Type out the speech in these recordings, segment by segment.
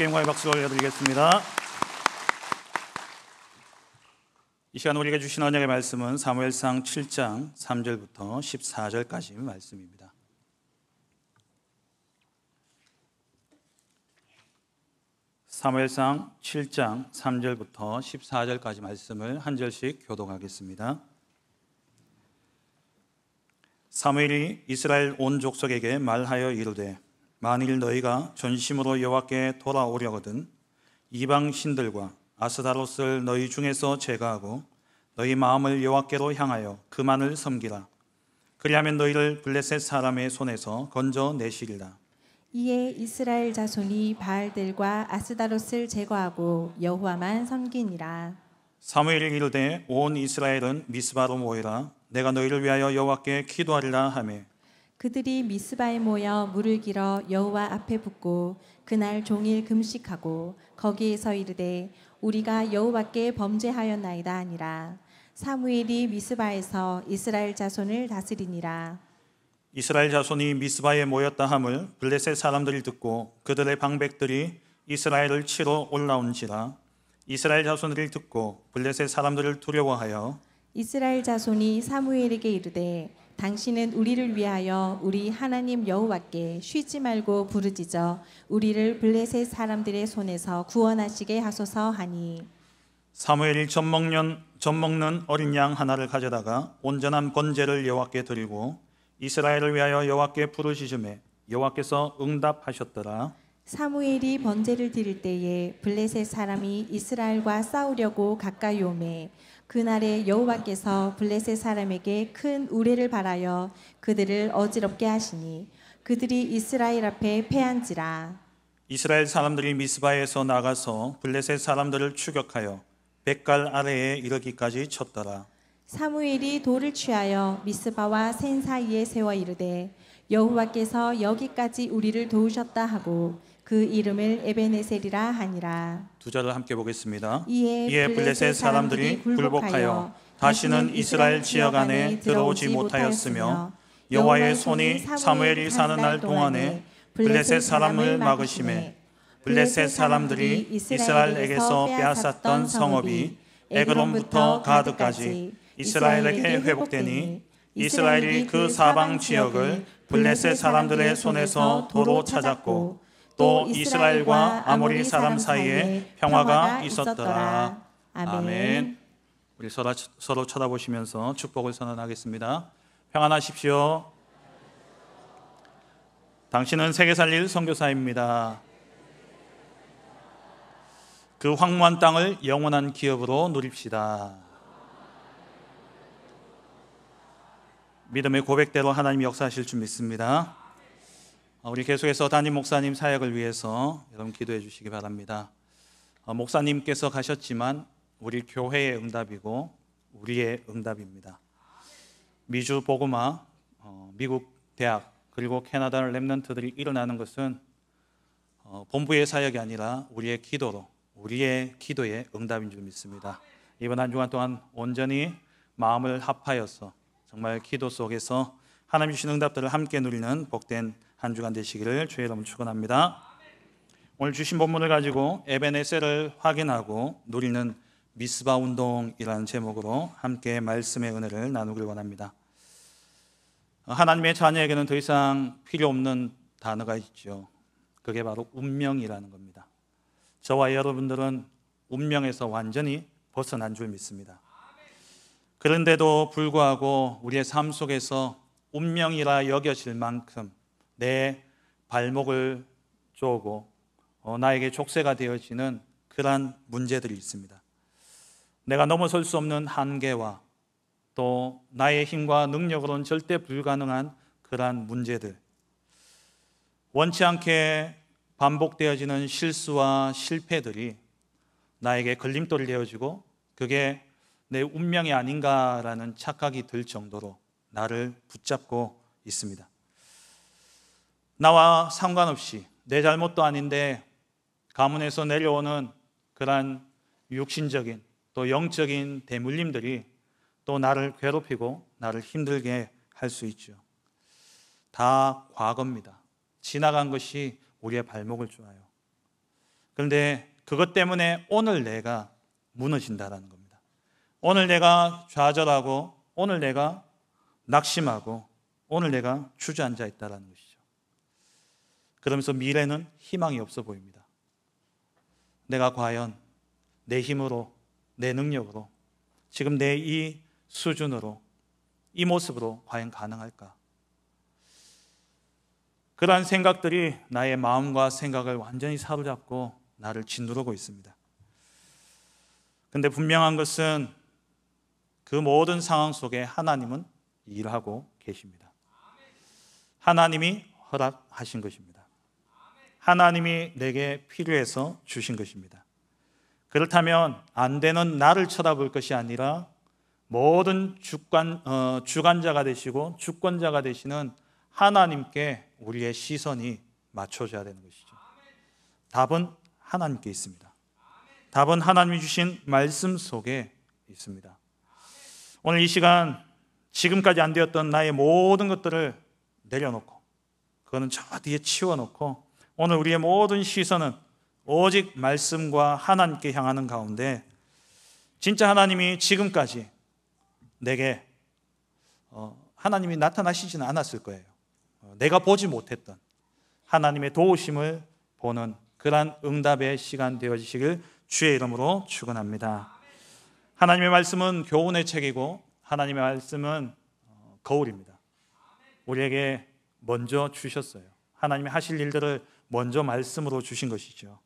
게임과의 박수 올려드리겠습니다. 이 시간 우리에게 주신 언약의 말씀은 사무엘상 7장 3절부터 14절까지 말씀입니다. 사무엘상 7장 3절부터 14절까지 말씀을 한 절씩 교동하겠습니다. 사무엘이 이스라엘 온 족속에게 말하여 이르되 만일 너희가 전심으로 여호와께 돌아오려거든 이방 신들과 아스다롯을 너희 중에서 제거하고 너희 마음을 여호와께로 향하여 그만을 섬기라 그리하면 너희를 블레셋 사람의 손에서 건져 내시리라 이에 이스라엘 자손이 바알들과 아스다롯을 제거하고 여호와만 섬기니라 사무엘이 이르되 온 이스라엘은 미스바로 모이라 내가 너희를 위하여 여호와께 기도하리라 하며 그들이 미스바에 모여 물을 길어 여호와 앞에 붓고 그날 종일 금식하고 거기에서 이르되 우리가 여호와께 범죄하였나이다 아니라 사무엘이 미스바에서 이스라엘 자손을 다스리니라 이스라엘 자손이 미스바에 모였다 함을 블레셋 사람들이 듣고 그들의 방백들이 이스라엘을 치러 올라온지라 이스라엘 자손들이 듣고 블레셋 사람들을 두려워하여 이스라엘 자손이 사무엘에게 이르되 당신은 우리를 위하여 우리 하나님 여호와께 쉬지 말고 부르짖어 우리를 블레셋 사람들의 손에서 구원하시게 하소서 하니 사무엘이 젖먹는, 젖먹는 어린 양 하나를 가져다가 온전한 번제를 여호와께 드리고 이스라엘을 위하여 여호와께 부르짖음에 여호와께서 응답하셨더라 사무엘이 번제를 드릴 때에 블레셋 사람이 이스라엘과 싸우려고 가까이 오매 그날에 여호와께서 블레셋 사람에게 큰 우레를 바라여 그들을 어지럽게 하시니 그들이 이스라엘 앞에 패한지라 이스라엘 사람들이 미스바에서 나가서 블레셋 사람들을 추격하여 백갈 아래에 이르기까지 쳤더라 사무엘이 돌을 취하여 미스바와 센 사이에 세워 이르되 여호와께서 여기까지 우리를 도우셨다 하고 그 이름을 에베네셀이라 하니라. 두 절을 함께 보겠습니다. 이에 예, 블레셋 사람들이 굴복하여 다시는 이스라엘 지역 안에 들어오지 못하였으며 여호와의 손이 사무엘이 사는 날 동안에 블레셋 사람을 막으심에 블레셋 사람들이 이스라엘에게서 빼앗았던 성읍이 에그론부터 가드까지 이스라엘에게 회복되니 이스라엘이 그, 그 사방 지역을 블레셋 사람들의 손에서 도로 찾았고 또 이스라엘과 아모리 사람 사이에 평화가 있었더라. 아멘. 우리 서로, 서로 쳐다보시면서 축복을 선언하겠습니다. 평안하십시오. 당신은 세계 살릴 선교사입니다. 그 황무한 땅을 영원한 기업으로 누립시다. 믿음의 고백대로 하나님 역사하실 줄 믿습니다. 어, 우리 계속해서 담임 목사님 사역을 위해서 여러분 기도해 주시기 바랍니다. 어, 목사님께서 가셨지만 우리 교회의 응답이고 우리의 응답입니다. 미주 보그마, 어, 미국 대학 그리고 캐나다 랩런트들이 일어나는 것은 본부의 사역이 아니라 우리의 기도로 우리의 기도의 응답인 줄 믿습니다. 이번 한 주간 동안 온전히 마음을 합하여서 정말 기도 속에서 하나님 주신 응답들을 함께 누리는 복된 한 주간 되시기를 주의 이름 축원합니다. 오늘 주신 본문을 가지고 에베네셀을 확인하고 누리는 미스바 운동이라는 제목으로 함께 말씀의 은혜를 나누길 원합니다. 하나님의 자녀에게는 더 이상 필요 없는 단어가 있죠. 그게 바로 운명이라는 겁니다. 저와 여러분들은 운명에서 완전히 벗어난 줄 믿습니다. 그런데도 불구하고 우리의 삶 속에서 운명이라 여겨질 만큼 내 발목을 쪼고 어, 나에게 족쇄가 되어지는 그러한 문제들이 있습니다. 내가 넘어설 수 없는 한계와 또 나의 힘과 능력으로는 절대 불가능한 그러한 문제들. 원치 않게 반복되어지는 실수와 실패들이 나에게 걸림돌이 되어지고 그게 내 운명이 아닌가라는 착각이 들 정도로 나를 붙잡고 있습니다. 나와 상관없이 내 잘못도 아닌데 가문에서 내려오는 그러한 육신적인 또 영적인 대물림들이 또 나를 괴롭히고 나를 힘들게 할 수 있죠. 다 과거입니다. 지나간 것이 우리의 발목을 좋아요 그런데 그것 때문에 오늘 내가 무너진다라는 겁니다. 오늘 내가 좌절하고 오늘 내가 낙심하고 오늘 내가 주저앉아 있다라는 것이죠. 그러면서 미래는 희망이 없어 보입니다. 내가 과연 내 힘으로, 내 능력으로, 지금 내 이 수준으로, 이 모습으로 과연 가능할까? 그러한 생각들이 나의 마음과 생각을 완전히 사로잡고 나를 짓누르고 있습니다. 근데 분명한 것은 그 모든 상황 속에 하나님은 일하고 계십니다. 하나님이 허락하신 것입니다. 하나님이 내게 필요해서 주신 것입니다. 그렇다면 안 되는 나를 쳐다볼 것이 아니라 모든 주관, 어, 주관자가 되시고 주권자가 되시는 하나님께 우리의 시선이 맞춰져야 되는 것이죠. 답은 하나님께 있습니다. 답은 하나님이 주신 말씀 속에 있습니다. 오늘 이 시간 지금까지 안 되었던 나의 모든 것들을 내려놓고 그거는 저 뒤에 치워놓고 오늘 우리의 모든 시선은 오직 말씀과 하나님께 향하는 가운데 진짜 하나님이 지금까지 내게 어, 하나님이 나타나시지는 않았을 거예요. 어, 내가 보지 못했던 하나님의 도우심을 보는 그러한 응답의 시간 되어지시길 주의 이름으로 축원합니다. 하나님의 말씀은 교훈의 책이고 하나님의 말씀은 어, 거울입니다. 우리에게 먼저 주셨어요. 하나님이 하실 일들을 먼저 말씀으로 주신 것이죠.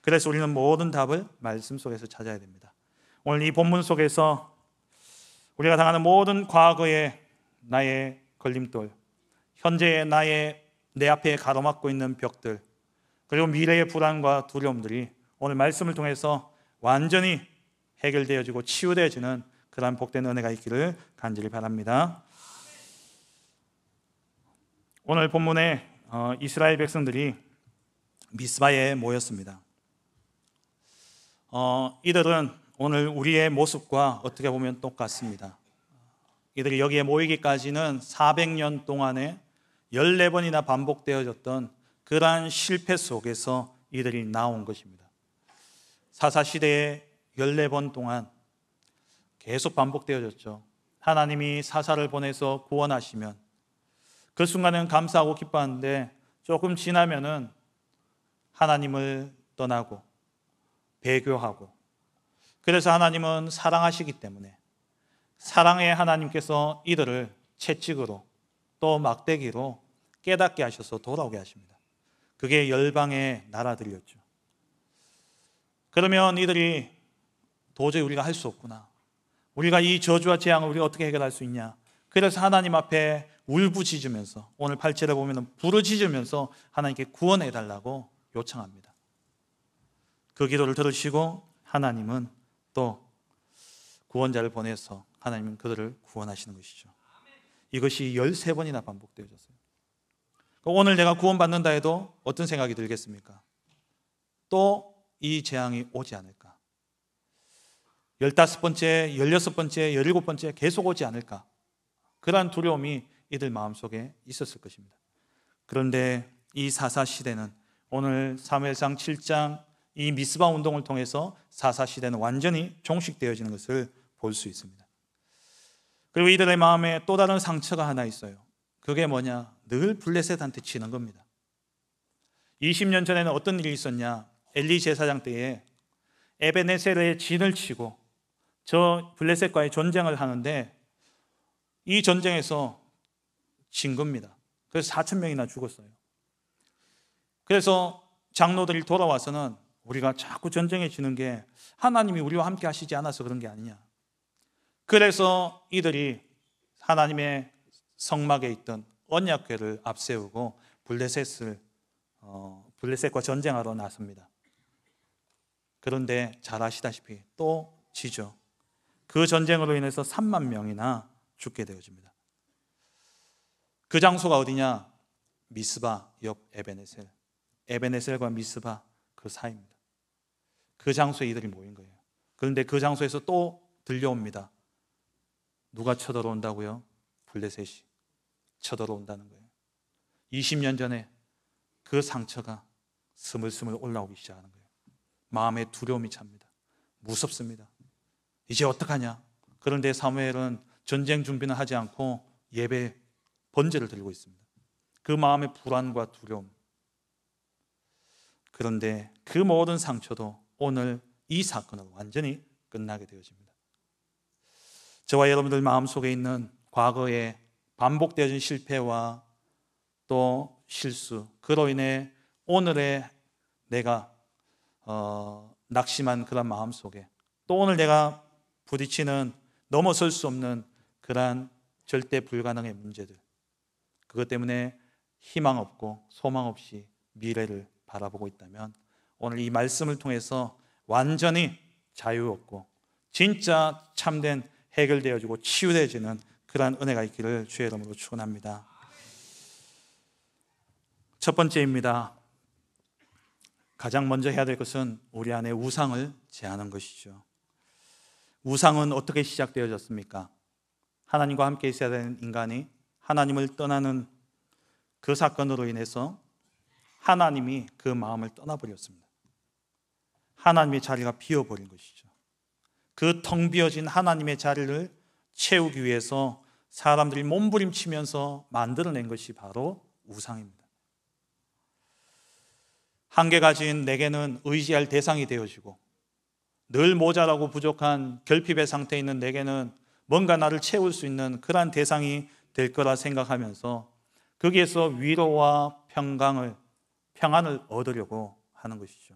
그래서 우리는 모든 답을 말씀 속에서 찾아야 됩니다. 오늘 이 본문 속에서 우리가 당하는 모든 과거의 나의 걸림돌, 현재의 나의 내 앞에 가로막고 있는 벽들, 그리고 미래의 불안과 두려움들이 오늘 말씀을 통해서 완전히 해결되어지고 치유되어지는 그러한 복된 은혜가 있기를 간절히 바랍니다. 오늘 본문에 어, 이스라엘 백성들이 미스바에 모였습니다. 어, 이들은 오늘 우리의 모습과 어떻게 보면 똑같습니다. 이들이 여기에 모이기까지는 400년 동안에 14번이나 반복되어졌던 그러한 실패 속에서 이들이 나온 것입니다. 사사 시대에 14번 동안 계속 반복되어졌죠. 하나님이 사사를 보내서 구원하시면 그 순간은 감사하고 기뻐는데 조금 지나면은 하나님을 떠나고 배교하고 그래서 하나님은 사랑하시기 때문에 사랑의 하나님께서 이들을 채찍으로 또 막대기로 깨닫게 하셔서 돌아오게 하십니다. 그게 열방의 나라들이었죠. 그러면 이들이 도저히 우리가 할 수 없구나. 우리가 이 저주와 재앙을 우리가 어떻게 해결할 수 있냐. 그래서 하나님 앞에 울부짖으면서 오늘 8절를 보면 부르짖으면서 하나님께 구원해 달라고 요청합니다. 그 기도를 들으시고 하나님은 또 구원자를 보내서 하나님은 그들을 구원하시는 것이죠. 이것이 13번이나 반복되어졌어요. 오늘 내가 구원받는다 해도 어떤 생각이 들겠습니까? 또 이 재앙이 오지 않을까? 15번째, 16번째, 17번째 계속 오지 않을까? 그러한 두려움이 이들 마음속에 있었을 것입니다. 그런데 이 사사 시대는 오늘 3회상 7장 이 미스바 운동을 통해서 사사 시대는 완전히 종식되어지는 것을 볼 수 있습니다. 그리고 이들의 마음에 또 다른 상처가 하나 있어요. 그게 뭐냐? 늘 블레셋한테 치는 겁니다. 20년 전에는 어떤 일이 있었냐? 엘리 제사장 때에 에베네셀의 진을 치고 저 블레셋과의 전쟁을 하는데 이 전쟁에서 진 겁니다. 그래서 4천 명이나 죽었어요. 그래서 장로들이 돌아와서는 우리가 자꾸 전쟁에 지는 게 하나님이 우리와 함께 하시지 않아서 그런 게 아니냐. 그래서 이들이 하나님의 성막에 있던 언약궤를 앞세우고 블레셋을 어, 블레셋과 전쟁하러 나섭니다. 그런데 잘 아시다시피 또 지죠. 그 전쟁으로 인해서 3만 명이나 죽게 되어집니다. 그 장소가 어디냐? 미스바 옆 에베네셀. 에베네셀과 미스바 그 사이입니다. 그 장소에 이들이 모인 거예요. 그런데 그 장소에서 또 들려옵니다. 누가 쳐들어온다고요? 블레셋이 쳐들어온다는 거예요. 20년 전에 그 상처가 스물스물 올라오기 시작하는 거예요. 마음에 두려움이 찹니다. 무섭습니다. 이제 어떡하냐? 그런데 사무엘은 전쟁 준비는 하지 않고 예배 번제를 드리고 있습니다. 그 마음의 불안과 두려움, 그런데 그 모든 상처도 오늘 이 사건으로 완전히 끝나게 되어집니다. 저와 여러분들 마음속에 있는 과거의 반복되어진 실패와 또 실수, 그로 인해 오늘의 내가 어, 낙심한 그런 마음 속에 또 오늘 내가 부딪히는 넘어설 수 없는 그러한 절대 불가능의 문제들 그것 때문에 희망 없고 소망 없이 미래를 바라보고 있다면 오늘 이 말씀을 통해서 완전히 자유 없고 진짜 참된 해결되어 지고 치유되어지는 그러한 은혜가 있기를 주의 이름으로 축원합니다. 첫 번째입니다. 가장 먼저 해야 될 것은 우리 안에 우상을 제하는 것이죠. 우상은 어떻게 시작되어졌습니까? 하나님과 함께 있어야 되는 인간이 하나님을 떠나는 그 사건으로 인해서 하나님이 그 마음을 떠나버렸습니다. 하나님의 자리가 비어버린 것이죠. 그 텅 비어진 하나님의 자리를 채우기 위해서 사람들이 몸부림치면서 만들어낸 것이 바로 우상입니다. 한계 가진 내게는 의지할 대상이 되어지고 늘 모자라고 부족한 결핍의 상태에 있는 내게는 뭔가 나를 채울 수 있는 그러한 대상이 될 거라 생각하면서 거기에서 위로와 평강을 평안을 얻으려고 하는 것이죠.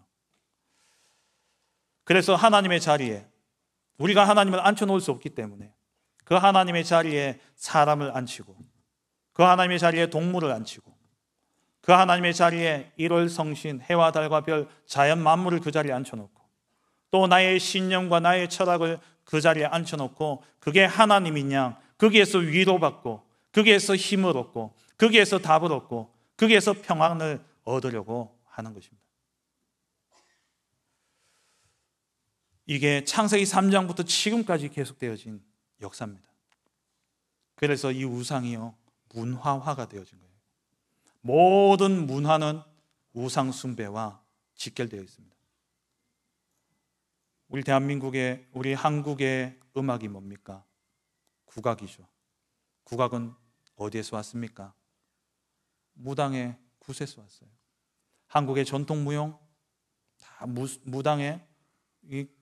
그래서 하나님의 자리에 우리가 하나님을 앉혀놓을 수 없기 때문에 그 하나님의 자리에 사람을 앉히고 그 하나님의 자리에 동물을 앉히고 그 하나님의 자리에 일월 성신, 해와 달과 별, 자연 만물을 그 자리에 앉혀놓고 또 나의 신념과 나의 철학을 그 자리에 앉혀놓고 그게 하나님이냐 거기에서 위로받고 거기에서 힘을 얻고 거기에서 답을 얻고 거기에서 평안을 얻으려고 하는 것입니다. 이게 창세기 3장부터 지금까지 계속되어진 역사입니다. 그래서 이 우상이요 문화화가 되어진 거예요. 모든 문화는 우상 숭배와 직결되어 있습니다. 우리 대한민국의 우리 한국의 음악이 뭡니까? 국악이죠. 국악은 어디에서 왔습니까? 무당의 굿에서 왔어요. 한국의 전통 무용 다 무, 당의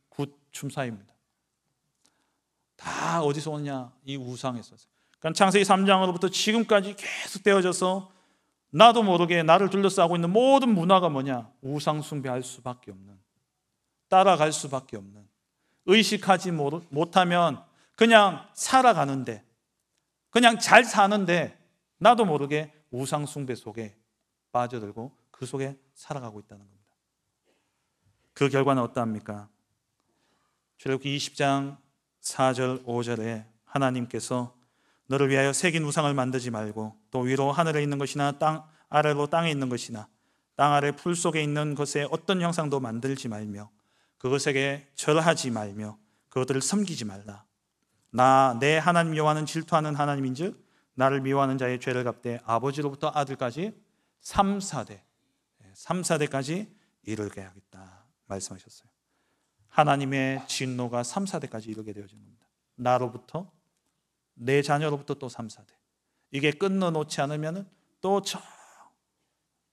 굿춤사입니다. 다 어디서 오느냐 이 우상에서. 그러니까 창세기 3장으로부터 지금까지 계속 떼어져서 나도 모르게 나를 둘러싸고 있는 모든 문화가 뭐냐 우상 숭배할 수밖에 없는 따라갈 수밖에 없는 의식하지 못하면 그냥 살아가는데 그냥 잘 사는데 나도 모르게 우상 숭배 속에 빠져들고 그 속에 살아가고 있다는 겁니다. 그 결과는 어떠합니까? 출애굽기 20장 4절 5절에 하나님께서 너를 위하여 새긴 우상을 만들지 말고 또 위로 하늘에 있는 것이나 땅 아래로 땅에 있는 것이나 땅 아래 풀 속에 있는 것에 어떤 형상도 만들지 말며 그것에게 절하지 말며 그것들을 섬기지 말라. 나 내 하나님 여호와는 질투하는 하나님인즉 나를 미워하는 자의 죄를 갚되 아버지로부터 아들까지 삼사대 3, 4대까지 이르게 하겠다 말씀하셨어요. 하나님의 진노가 3, 4대까지 이르게 되어지는 겁니다. 나로부터 내 자녀로부터 또 3, 4대. 이게 끊어놓지 않으면 또 저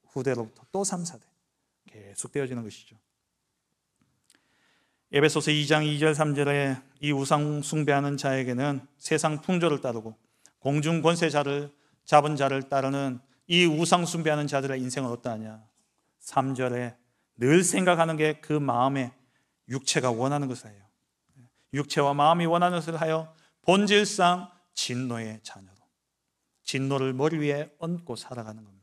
후대로부터 또 3, 4대 계속 되어지는 것이죠. 에베소서 2장 2절 3절에 이 우상 숭배하는 자에게는 세상 풍조를 따르고 공중 권세자를 잡은 자를 따르는 이 우상 숭배하는 자들의 인생은 어떠하냐? 3절에 늘 생각하는 게 그마음의 육체가 원하는 것이에요. 육체와 마음이 원하는 것을 하여 본질상 진노의 자녀로 진노를 머리 위에 얹고 살아가는 겁니다.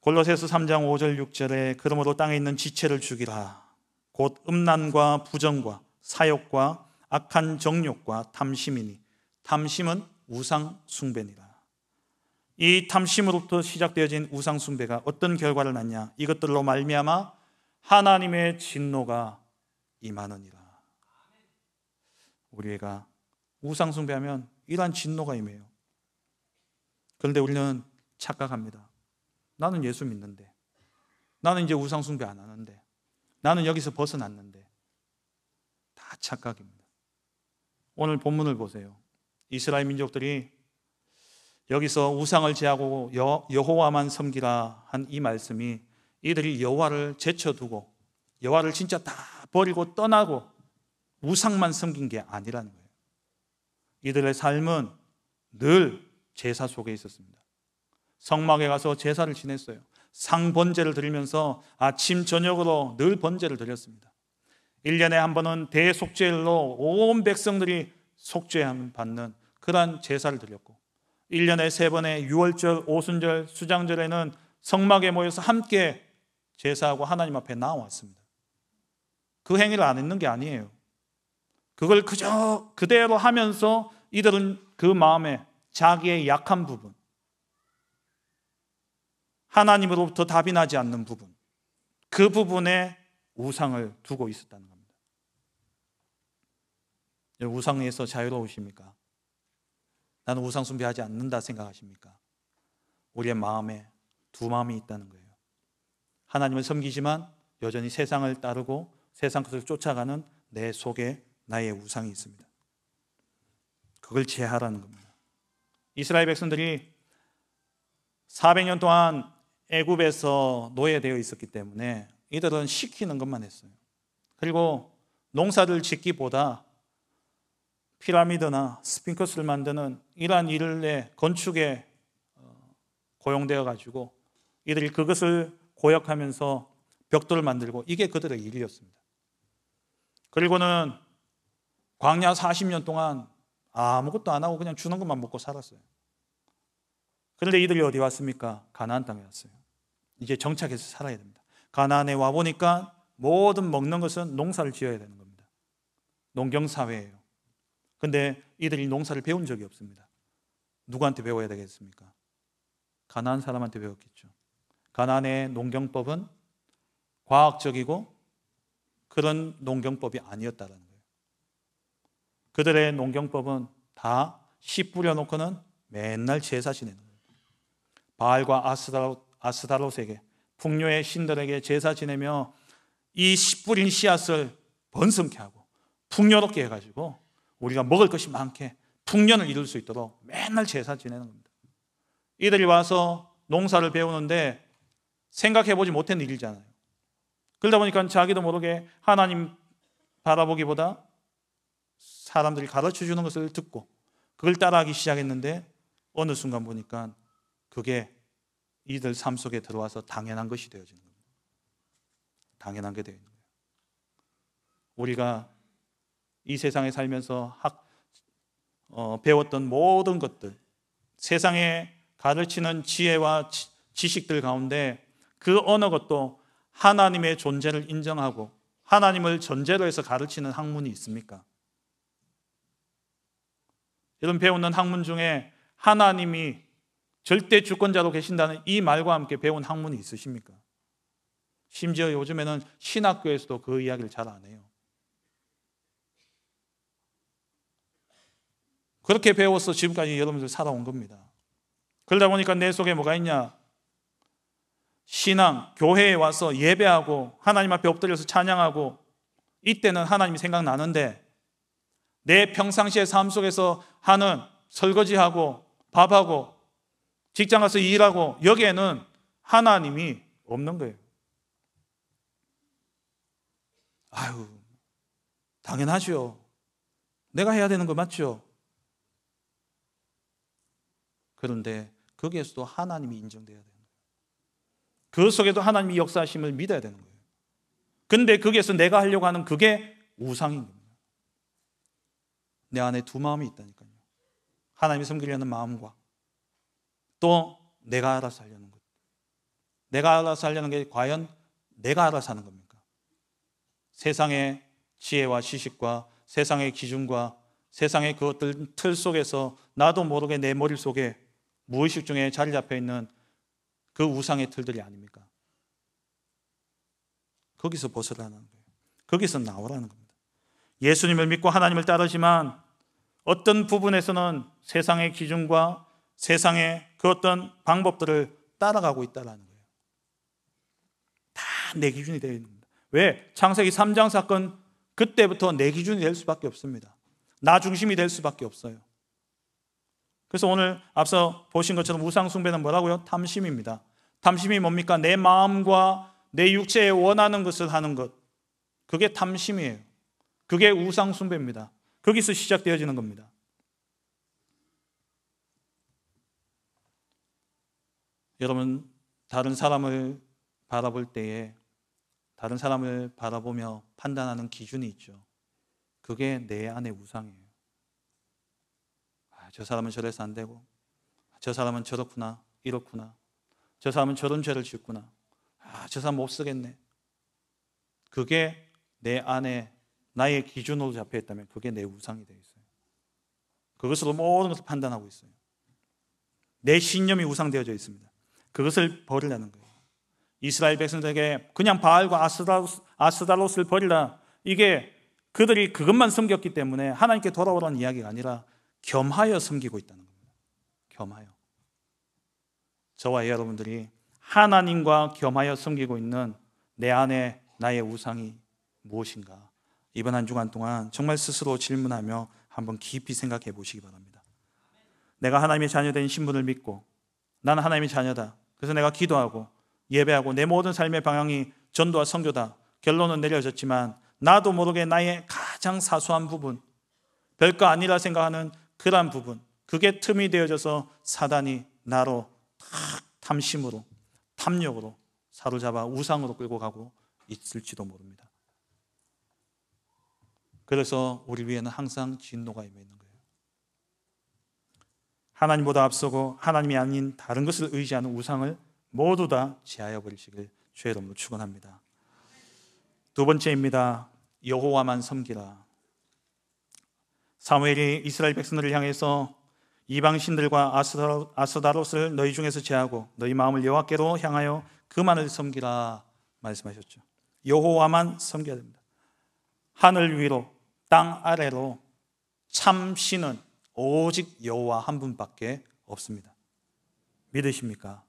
골로새서 3장 5절 6절에 그러므로 땅에 있는 지체를 죽이라 곧 음란과 부정과 사욕과 악한 정욕과 탐심이니 탐심은 우상 숭배니라. 이 탐심으로부터 시작되어진 우상 숭배가 어떤 결과를 낳냐? 이것들로 말미암아 하나님의 진노가 임하느니라. 우리 애가 우상 숭배하면 이러한 진노가 임해요. 그런데 우리는 착각합니다. 나는 예수 믿는데. 나는 이제 우상 숭배 안 하는데. 나는 여기서 벗어났는데. 다 착각입니다. 오늘 본문을 보세요. 이스라엘 민족들이 여기서 우상을 제하고 여호와만 섬기라 한 이 말씀이 이들이 여호와를 제쳐두고 여호와를 진짜 다 버리고 떠나고 우상만 섬긴 게 아니라는 거예요. 이들의 삶은 늘 제사 속에 있었습니다. 성막에 가서 제사를 지냈어요. 상번제를 드리면서 아침 저녁으로 늘 번제를 드렸습니다. 1년에 한 번은 대속죄일로온 백성들이 속죄함 받는 그러한 제사를 드렸고 1년에 세 번의 유월절, 오순절, 수장절에는 성막에 모여서 함께 제사하고 하나님 앞에 나왔습니다. 그 행위를 안 했는 게 아니에요. 그걸 그저 그대로 하면서 이들은 그 마음에 자기의 약한 부분, 하나님으로부터 답이 나지 않는 부분, 그 부분에 우상을 두고 있었다는 겁니다. 우상에서 자유로우십니까? 나는 우상 숭배하지 않는다 생각하십니까? 우리의 마음에 두 마음이 있다는 거예요. 하나님을 섬기지만 여전히 세상을 따르고 세상 것을 쫓아가는 내 속에 나의 우상이 있습니다. 그걸 제하라는 겁니다. 이스라엘 백성들이 400년 동안 애굽에서 노예되어 있었기 때문에 이들은 시키는 것만 했어요. 그리고 농사를 짓기보다 피라미드나 스핑크스를 만드는 이러한 일의 건축에 어, 고용되어 가지고 이들이 그것을 고역하면서 벽돌을 만들고 이게 그들의 일이었습니다. 그리고는 광야 40년 동안 아무것도 안 하고 그냥 주는 것만 먹고 살았어요. 그런데 이들이 어디 왔습니까? 가나안 땅에 왔어요. 이제 정착해서 살아야 됩니다. 가나안에 와 보니까 모든 먹는 것은 농사를 지어야 되는 겁니다. 농경 사회예요. 근데 이들이 농사를 배운 적이 없습니다. 누구한테 배워야 되겠습니까? 가난한 사람한테 배웠겠죠. 가난의 농경법은 과학적이고 그런 농경법이 아니었다는 거예요. 그들의 농경법은 다씨 뿌려놓고는 맨날 제사 지내는 거예요. 바알과 아스다롯, 아스다롯에게 풍요의 신들에게 제사 지내며 이씨 뿌린 씨앗을 번성케 하고 풍요롭게 해가지고 우리가 먹을 것이 많게 풍년을 이룰 수 있도록 맨날 제사 지내는 겁니다. 이들이 와서 농사를 배우는데 생각해보지 못한 일이잖아요. 그러다 보니까 자기도 모르게 하나님 바라보기보다 사람들이 가르쳐 주는 것을 듣고 그걸 따라하기 시작했는데 어느 순간 보니까 그게 이들 삶 속에 들어와서 당연한 것이 되어지는 겁니다. 당연한 게 되는 거예요. 우리가 이 세상에 살면서 학, 어, 배웠던 모든 것들, 세상에 가르치는 지혜와 지, 지식들 가운데 그 어느 것도 하나님의 존재를 인정하고 하나님을 전제로 해서 가르치는 학문이 있습니까? 여러분 배우는 학문 중에 하나님이 절대 주권자로 계신다는 이 말과 함께 배운 학문이 있으십니까? 심지어 요즘에는 신학교에서도 그 이야기를 잘 안 해요. 그렇게 배워서 지금까지 여러분들 살아온 겁니다. 그러다 보니까 내 속에 뭐가 있냐? 신앙, 교회에 와서 예배하고 하나님 앞에 엎드려서 찬양하고 이때는 하나님이 생각나는데 내 평상시의 삶 속에서 하는 설거지하고 밥하고 직장 가서 일하고 여기에는 하나님이 없는 거예요. 아유, 당연하죠. 내가 해야 되는 거 맞죠? 그런데 거기에서도 하나님이 인정돼야 되는 거예요. 그 속에도 하나님이 역사하심을 믿어야 되는 거예요. 근데 거기에서 내가 하려고 하는 그게 우상인 겁니다. 내 안에 두 마음이 있다니까요. 하나님이 섬기려는 마음과 또 내가 알아서 하려는 것. 내가 알아서 하려는 게 과연 내가 알아서 하는 겁니까? 세상의 지혜와 지식과 세상의 기준과 세상의 그것들 틀 속에서 나도 모르게 내 머릿속에 무의식 중에 자리 잡혀 있는 그 우상의 틀들이 아닙니까? 거기서 벗어나는 거예요. 거기서 나오라는 겁니다. 예수님을 믿고 하나님을 따르지만 어떤 부분에서는 세상의 기준과 세상의 그 어떤 방법들을 따라가고 있다라는 거예요. 다 내 기준이 되어 있는 겁니다. 왜? 창세기 3장 사건 그때부터 내 기준이 될 수밖에 없습니다. 나 중심이 될 수밖에 없어요. 그래서 오늘 앞서 보신 것처럼 우상숭배는 뭐라고요? 탐심입니다. 탐심이 뭡니까? 내 마음과 내 육체에 원하는 것을 하는 것. 그게 탐심이에요. 그게 우상숭배입니다. 거기서 시작되어지는 겁니다. 여러분, 다른 사람을 바라볼 때에 다른 사람을 바라보며 판단하는 기준이 있죠. 그게 내 안의 우상이에요. 저 사람은 저래서 안 되고 저 사람은 저렇구나 이렇구나 저 사람은 저런 죄를 짓구나 아, 저 사람 못 쓰겠네 그게 내 안에 나의 기준으로 잡혀 있다면 그게 내 우상이 되어 있어요 그것으로 모든 것을 판단하고 있어요 내 신념이 우상되어져 있습니다 그것을 버리라는 거예요 이스라엘 백성들에게 그냥 바알과 아스다로스, 아스다로스를 버리라 이게 그들이 그것만 섬겼기 때문에 하나님께 돌아오라는 이야기가 아니라 겸하여 섬기고 있다는 겁니다. 겸하여. 저와 여러분들이 하나님과 겸하여 섬기고 있는 내 안에 나의 우상이 무엇인가? 이번 한 주간 동안 정말 스스로 질문하며 한번 깊이 생각해 보시기 바랍니다. 내가 하나님의 자녀된 신분을 믿고 나는 하나님의 자녀다. 그래서 내가 기도하고 예배하고 내 모든 삶의 방향이 전도와 선교다. 결론은 내려졌지만 나도 모르게 나의 가장 사소한 부분 별거 아니라 생각하는 그러한 부분 그게 틈이 되어져서 사단이 나로 탁 탐심으로 탐욕으로 사로잡아 우상으로 끌고 가고 있을지도 모릅니다. 그래서 우리 위에는 항상 진노가 임해 있는 거예요. 하나님보다 앞서고 하나님이 아닌 다른 것을 의지하는 우상을 모두 다 제하여 버리시길 죄의 이으로 축원합니다. 두 번째입니다. 여호와만 섬기라. 사무엘이 이스라엘 백성들을 향해서 이방 신들과 아스다롯을 너희 중에서 제하고 너희 마음을 여호와께로 향하여 그만을 섬기라 말씀하셨죠. 여호와만 섬겨야 됩니다. 하늘 위로 땅 아래로 참 신은 오직 여호와 한 분밖에 없습니다. 믿으십니까?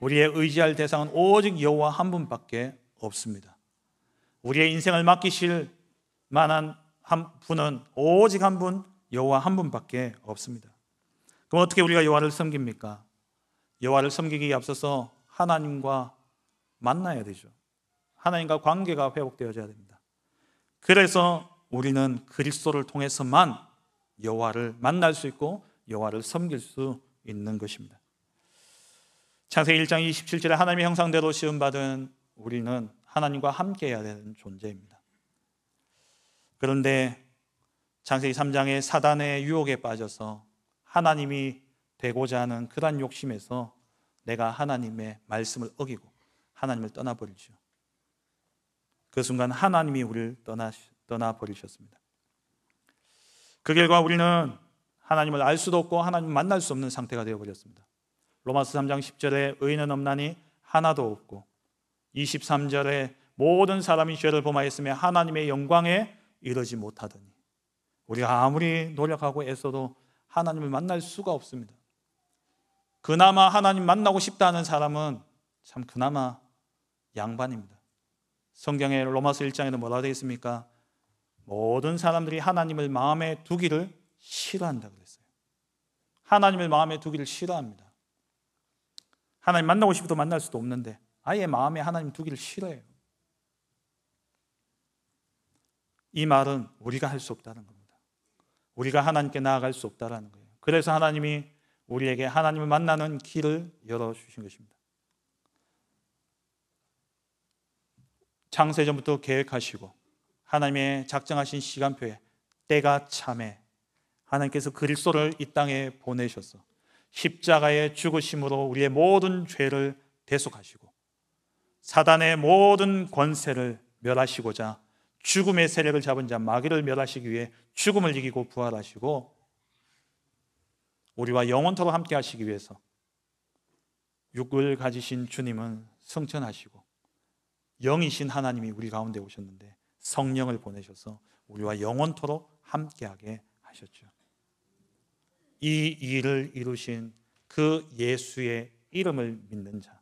우리의 의지할 대상은 오직 여호와 한 분밖에 없습니다. 우리의 인생을 맡기실 만한 한 분은 오직 한 분, 여호와 한 분밖에 없습니다. 그럼 어떻게 우리가 여호와를 섬깁니까? 여호와를 섬기기에 앞서서 하나님과 만나야 되죠. 하나님과 관계가 회복되어져야 됩니다. 그래서 우리는 그리스도를 통해서만 여호와를 만날 수 있고 여호와를 섬길 수 있는 것입니다. 창세기 1장 27절에 하나님의 형상대로 시음 받은 우리는 하나님과 함께해야 되는 존재입니다. 그런데 창세기 3장의 사단의 유혹에 빠져서 하나님이 되고자 하는 그러한 욕심에서 내가 하나님의 말씀을 어기고 하나님을 떠나버리죠. 그 순간 하나님이 우리를 떠나, 떠나버리셨습니다. 그 결과 우리는 하나님을 알 수도 없고 하나님을 만날 수 없는 상태가 되어버렸습니다. 로마스 3장 10절에 의인은 없나니 하나도 없고 23절에 모든 사람이 죄를 범하였으며 하나님의 영광에 이러지 못하더니 우리가 아무리 노력하고 애써도 하나님을 만날 수가 없습니다. 그나마 하나님 만나고 싶다는 사람은 참 그나마 양반입니다. 성경의 로마서 1장에는 뭐라 되어 있습니까? 모든 사람들이 하나님을 마음에 두기를 싫어한다 그랬어요. 하나님을 마음에 두기를 싫어합니다. 하나님 만나고 싶어도 만날 수도 없는데 아예 마음에 하나님 두기를 싫어해요. 이 말은 우리가 할 수 없다는 겁니다. 우리가 하나님께 나아갈 수 없다라는 거예요. 그래서 하나님이 우리에게 하나님을 만나는 길을 열어 주신 것입니다. 창세전부터 계획하시고 하나님의 작정하신 시간표에 때가 참해 하나님께서 그리스도를 이 땅에 보내셔서 십자가의 죽으심으로 우리의 모든 죄를 대속하시고 사단의 모든 권세를 멸하시고자 죽음의 세력을 잡은 자 마귀를 멸하시기 위해 죽음을 이기고 부활하시고 우리와 영원토록 함께 하시기 위해서 육을 가지신 주님은 승천하시고 영이신 하나님이 우리 가운데 오셨는데 성령을 보내셔서 우리와 영원토록 함께하게 하셨죠. 이 일을 이루신 그 예수의 이름을 믿는 자,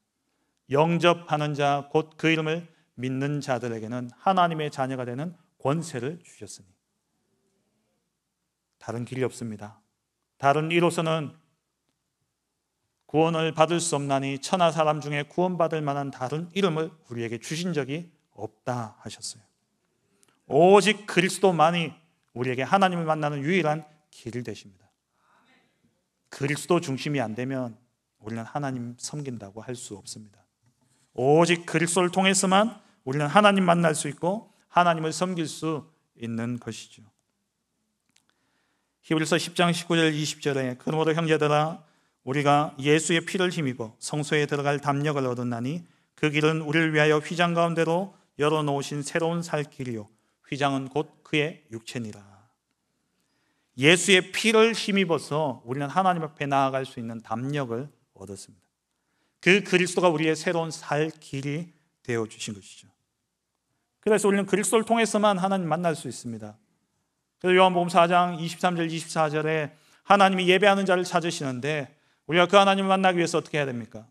영접하는 자, 곧 그 이름을 믿는 자들에게는 하나님의 자녀가 되는 권세를 주셨으니 다른 길이 없습니다. 다른 이로서는 구원을 받을 수 없나니 천하 사람 중에 구원받을 만한 다른 이름을 우리에게 주신 적이 없다 하셨어요. 오직 그리스도만이 우리에게 하나님을 만나는 유일한 길이 되십니다. 그리스도 중심이 안 되면 우리는 하나님 섬긴다고 할 수 없습니다. 오직 그리스도를 통해서만 우리는 하나님 만날 수 있고 하나님을 섬길 수 있는 것이죠. 히브리서 10장 19절 20절에 그러므로 형제들아 우리가 예수의 피를 힘입어 성소에 들어갈 담력을 얻었나니 그 길은 우리를 위하여 휘장 가운데로 열어 놓으신 새로운 살 길이요 휘장은 곧 그의 육체니라. 예수의 피를 힘입어서 우리는 하나님 앞에 나아갈 수 있는 담력을 얻었습니다. 그 그리스도가 우리의 새로운 살 길이 되어 주신 것이죠. 그래서 우리는 그리스도를 통해서만 하나님 만날 수 있습니다. 그래서 요한복음 4장 23절 24절에 하나님이 예배하는 자를 찾으시는데 우리가 그 하나님을 만나기 위해서 어떻게 해야 됩니까?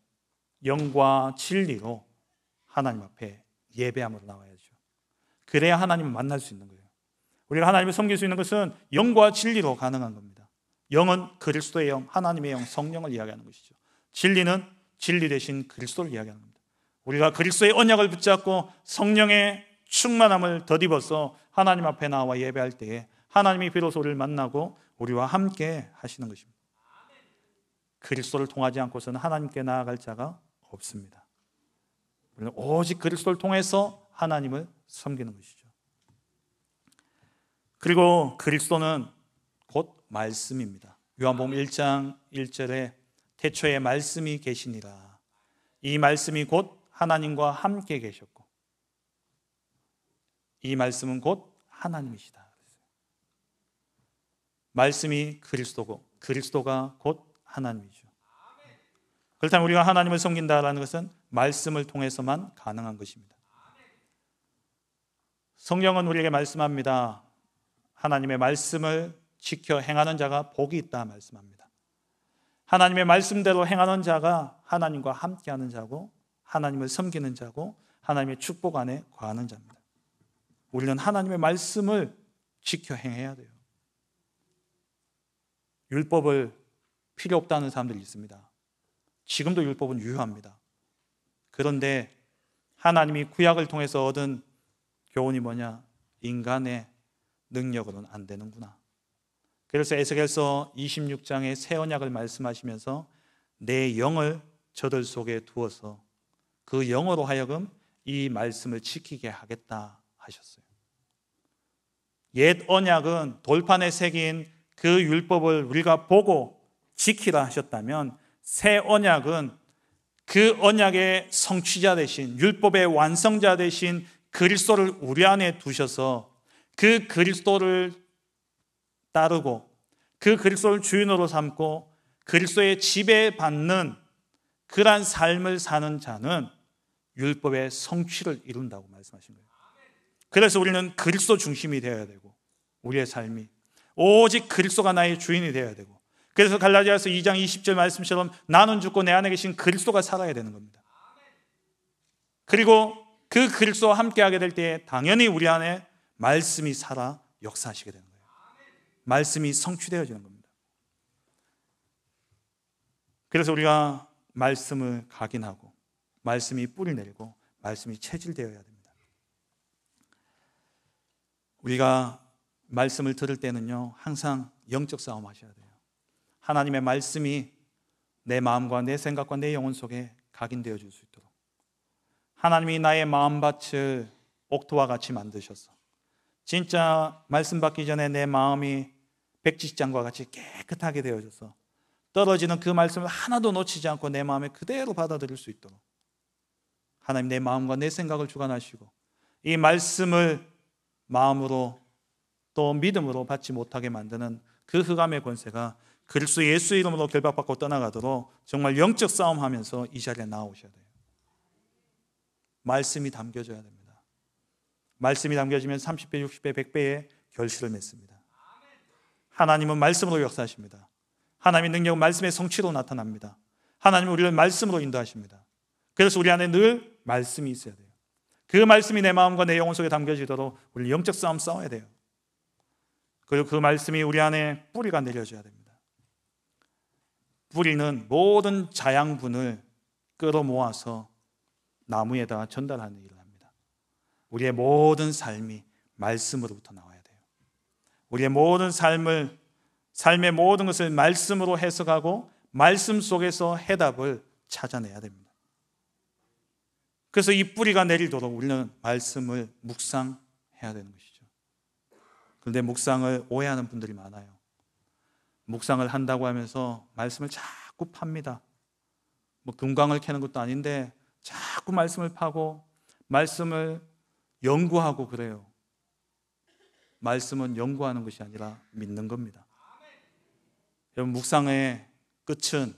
영과 진리로 하나님 앞에 예배함으로 나와야죠. 그래야 하나님을 만날 수 있는 거예요. 우리가 하나님을 섬길 수 있는 것은 영과 진리로 가능한 겁니다. 영은 그리스도의 영, 하나님의 영, 성령을 이야기하는 것이죠. 진리는 진리 대신 그리스도를 이야기하는 거예요. 우리가 그리스도의 언약을 붙잡고 성령의 충만함을 덧입어서 하나님 앞에 나와 예배할 때에 하나님이 비로소 우리를 만나고 우리와 함께 하시는 것입니다. 그리스도를 통하지 않고서는 하나님께 나아갈 자가 없습니다. 물론 오직 그리스도를 통해서 하나님을 섬기는 것이죠. 그리고 그리스도는 곧 말씀입니다. 요한복음 1장 1절에 태초에 말씀이 계시니라. 이 말씀이 곧 하나님과 함께 계셨고 이 말씀은 곧 하나님이시다. 말씀이 그리스도고 그리스도가 곧 하나님이죠. 그렇다면 우리가 하나님을 섬긴다라는 것은 말씀을 통해서만 가능한 것입니다. 성경은 우리에게 말씀합니다. 하나님의 말씀을 지켜 행하는 자가 복이 있다 말씀합니다. 하나님의 말씀대로 행하는 자가 하나님과 함께하는 자고 하나님을 섬기는 자고 하나님의 축복 안에 거하는 자입니다. 우리는 하나님의 말씀을 지켜 행해야 돼요. 율법을 필요 없다는 사람들이 있습니다. 지금도 율법은 유효합니다. 그런데 하나님이 구약을 통해서 얻은 교훈이 뭐냐? 인간의 능력으로는 안 되는구나. 그래서 에스겔서 26장의 새 언약을 말씀하시면서 내 영을 저들 속에 두어서 그 영어로 하여금 이 말씀을 지키게 하겠다 하셨어요. 옛 언약은 돌판에 새긴 그 율법을 우리가 보고 지키라 하셨다면 새 언약은 그 언약의 성취자 대신 율법의 완성자 대신 그리스도를 우리 안에 두셔서 그 그리스도를 따르고 그 그리스도를 주인으로 삼고 그리스도의 지배받는 그러한 삶을 사는 자는 율법의 성취를 이룬다고 말씀하신 거예요. 그래서 우리는 그리스도 중심이 되어야 되고 우리의 삶이 오직 그리스도가 나의 주인이 되어야 되고 그래서 갈라디아서 2장 20절 말씀처럼 나는 죽고 내 안에 계신 그리스도가 살아야 되는 겁니다. 그리고 그 그리스도와 함께하게 될 때 당연히 우리 안에 말씀이 살아 역사하시게 되는 거예요. 말씀이 성취되어지는 겁니다. 그래서 우리가 말씀을 각인하고 말씀이 뿌리 내리고 말씀이 체질되어야 됩니다. 우리가 말씀을 들을 때는요, 항상 영적 싸움 하셔야 돼요. 하나님의 말씀이 내 마음과 내 생각과 내 영혼 속에 각인되어 줄 수 있도록. 하나님이 나의 마음밭을 옥토와 같이 만드셔서 진짜 말씀 받기 전에 내 마음이 백지장과 같이 깨끗하게 되어져서 떨어지는 그 말씀을 하나도 놓치지 않고 내 마음에 그대로 받아들일 수 있도록 하나님 내 마음과 내 생각을 주관하시고 이 말씀을 마음으로 또 믿음으로 받지 못하게 만드는 그 흑암의 권세가 그리스도 예수 이름으로 결박받고 떠나가도록 정말 영적 싸움하면서 이 자리에 나오셔야 돼요. 말씀이 담겨져야 됩니다. 말씀이 담겨지면 30배, 60배, 100배의 결실을 맺습니다. 하나님은 말씀으로 역사하십니다. 하나님의 능력은 말씀의 성취로 나타납니다. 하나님은 우리를 말씀으로 인도하십니다. 그래서 우리 안에 늘 말씀이 있어야 돼요. 그 말씀이 내 마음과 내 영혼 속에 담겨지도록 우리 영적 싸움 싸워야 돼요. 그리고 그 말씀이 우리 안에 뿌리가 내려져야 됩니다. 뿌리는 모든 자양분을 끌어모아서 나무에다 전달하는 일을 합니다. 우리의 모든 삶이 말씀으로부터 나와야 돼요. 우리의 모든 삶을 삶의 모든 것을 말씀으로 해석하고 말씀 속에서 해답을 찾아내야 됩니다. 그래서 이 뿌리가 내리도록 우리는 말씀을 묵상해야 되는 것이죠. 그런데 묵상을 오해하는 분들이 많아요. 묵상을 한다고 하면서 말씀을 자꾸 팝니다. 뭐 금광을 캐는 것도 아닌데 자꾸 말씀을 파고 말씀을 연구하고 그래요. 말씀은 연구하는 것이 아니라 믿는 겁니다. 여러분 묵상의 끝은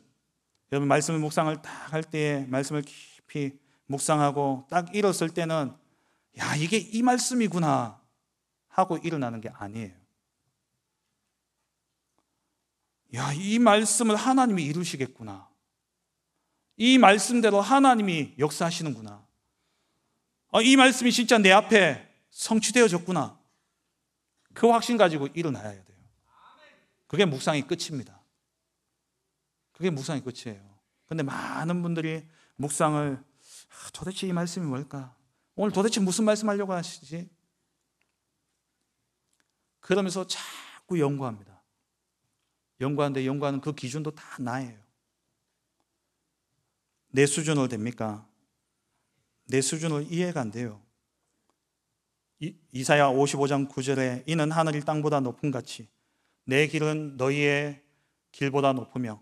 여러분 말씀을 묵상을 딱 할 때에 말씀을 깊이 묵상하고 딱 일었을 때는 야, 이게 이 말씀이구나 하고 일어나는 게 아니에요. 야, 이 말씀을 하나님이 이루시겠구나. 이 말씀대로 하나님이 역사하시는구나. 아, 이 말씀이 진짜 내 앞에 성취되어졌구나. 그 확신 가지고 일어나야 돼요. 그게 묵상의 끝입니다. 그게 묵상의 끝이에요. 근데 많은 분들이 묵상을 아, 도대체 이 말씀이 뭘까? 오늘 도대체 무슨 말씀 하려고 하시지? 그러면서 자꾸 연구합니다. 연구하는데 연구하는 그 기준도 다 나예요. 내수준으 됩니까? 내수준으 이해가 안 돼요. 이사야 55장 9절에 이는 하늘이 땅보다 높은 같이 내 길은 너희의 길보다 높으며